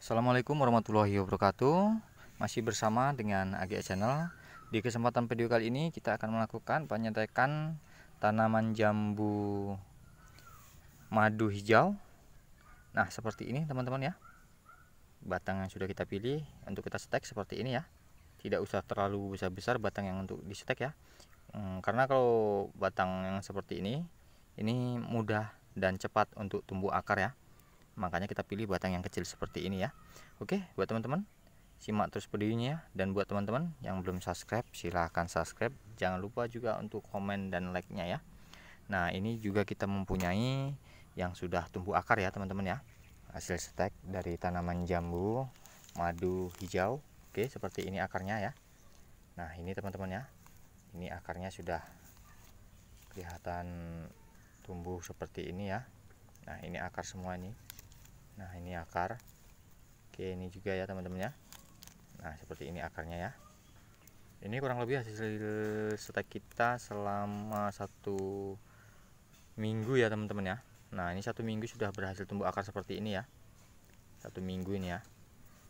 Assalamualaikum warahmatullahi wabarakatuh Masih bersama dengan AGA Channel Di kesempatan video kali ini kita akan melakukan penyetekan tanaman jambu madu hijau Nah seperti ini teman-teman ya Batang yang sudah kita pilih untuk kita setek seperti ini ya Tidak usah terlalu besar-besar batang yang untuk disetek ya hmm, Karena kalau batang yang seperti ini Ini mudah dan cepat untuk tumbuh akar ya makanya kita pilih batang yang kecil seperti ini ya oke buat teman-teman simak terus videonya ya. dan buat teman-teman yang belum subscribe silahkan subscribe jangan lupa juga untuk komen dan like nya ya nah ini juga kita mempunyai yang sudah tumbuh akar ya teman-teman ya hasil stek dari tanaman jambu madu hijau oke seperti ini akarnya ya nah ini teman-teman ya ini akarnya sudah kelihatan tumbuh seperti ini ya nah ini akar semua nih akar oke ini juga ya teman-teman ya nah seperti ini akarnya ya ini kurang lebih hasil setek kita selama satu minggu ya teman-teman ya nah ini satu minggu sudah berhasil tumbuh akar seperti ini ya satu minggu ini ya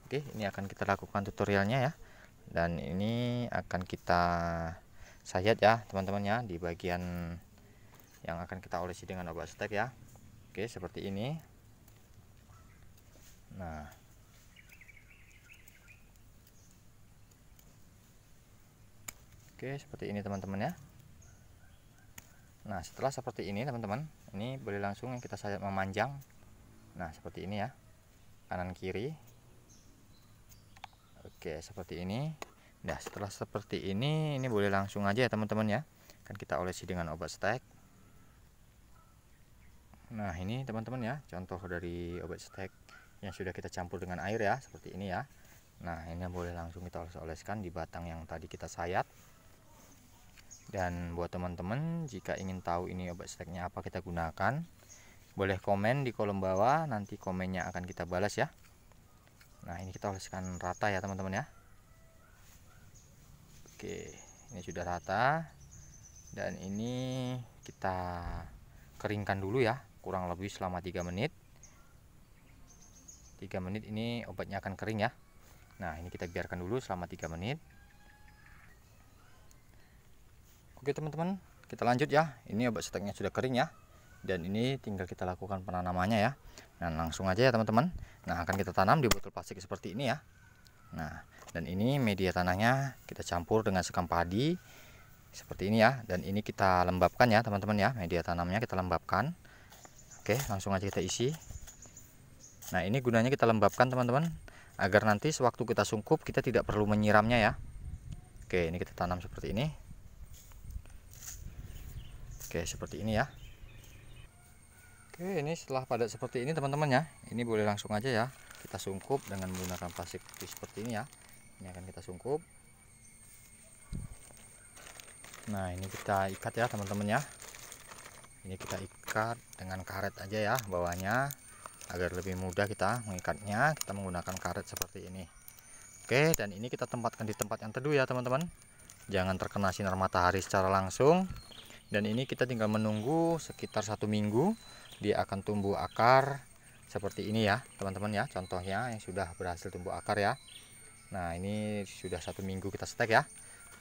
oke ini akan kita lakukan tutorialnya ya dan ini akan kita sayat ya teman-teman ya di bagian yang akan kita olesi dengan obat stek ya oke seperti ini nah oke seperti ini teman-teman ya nah setelah seperti ini teman-teman ini boleh langsung kita sayap memanjang nah seperti ini ya kanan kiri oke seperti ini nah setelah seperti ini ini boleh langsung aja ya teman-teman ya kan kita olesi dengan obat stek nah ini teman-teman ya contoh dari obat stek yang sudah kita campur dengan air ya seperti ini ya nah ini boleh langsung kita oles-oleskan di batang yang tadi kita sayat dan buat teman-teman jika ingin tahu ini obat steknya apa kita gunakan boleh komen di kolom bawah nanti komennya akan kita balas ya nah ini kita oleskan rata ya teman-teman ya oke ini sudah rata dan ini kita keringkan dulu ya kurang lebih selama 3 menit 3 menit ini obatnya akan kering ya nah ini kita biarkan dulu selama 3 menit oke teman-teman kita lanjut ya ini obat seteknya sudah kering ya dan ini tinggal kita lakukan penanamannya ya nah langsung aja ya teman-teman nah akan kita tanam di botol plastik seperti ini ya nah dan ini media tanahnya kita campur dengan sekam padi seperti ini ya dan ini kita lembabkan ya teman-teman ya media tanamnya kita lembabkan oke langsung aja kita isi nah ini gunanya kita lembabkan teman-teman agar nanti sewaktu kita sungkup kita tidak perlu menyiramnya ya oke ini kita tanam seperti ini oke seperti ini ya oke ini setelah padat seperti ini teman-teman ya ini boleh langsung aja ya kita sungkup dengan menggunakan plastik seperti ini ya ini akan kita sungkup nah ini kita ikat ya teman-teman ya ini kita ikat dengan karet aja ya bawahnya agar lebih mudah kita mengikatnya kita menggunakan karet seperti ini oke dan ini kita tempatkan di tempat yang teduh ya teman-teman jangan terkena sinar matahari secara langsung dan ini kita tinggal menunggu sekitar satu minggu dia akan tumbuh akar seperti ini ya teman-teman ya contohnya yang sudah berhasil tumbuh akar ya nah ini sudah satu minggu kita stek ya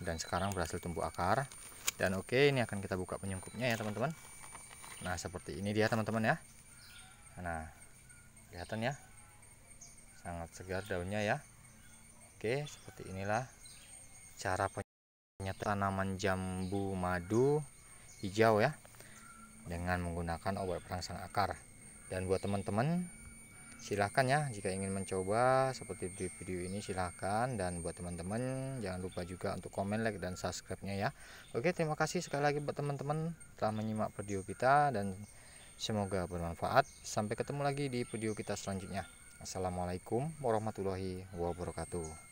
dan sekarang berhasil tumbuh akar dan oke ini akan kita buka penyungkupnya ya teman-teman nah seperti ini dia teman-teman ya nah kelihatan ya sangat segar daunnya ya oke seperti inilah cara penyatu tanaman jambu madu hijau ya dengan menggunakan obat perangsang akar dan buat teman-teman silahkan ya jika ingin mencoba seperti di video ini silahkan dan buat teman-teman jangan lupa juga untuk komen like dan subscribe nya ya oke terima kasih sekali lagi buat teman-teman telah menyimak video kita dan Semoga bermanfaat. Sampai ketemu lagi di video kita selanjutnya. Assalamualaikum warahmatullahi wabarakatuh.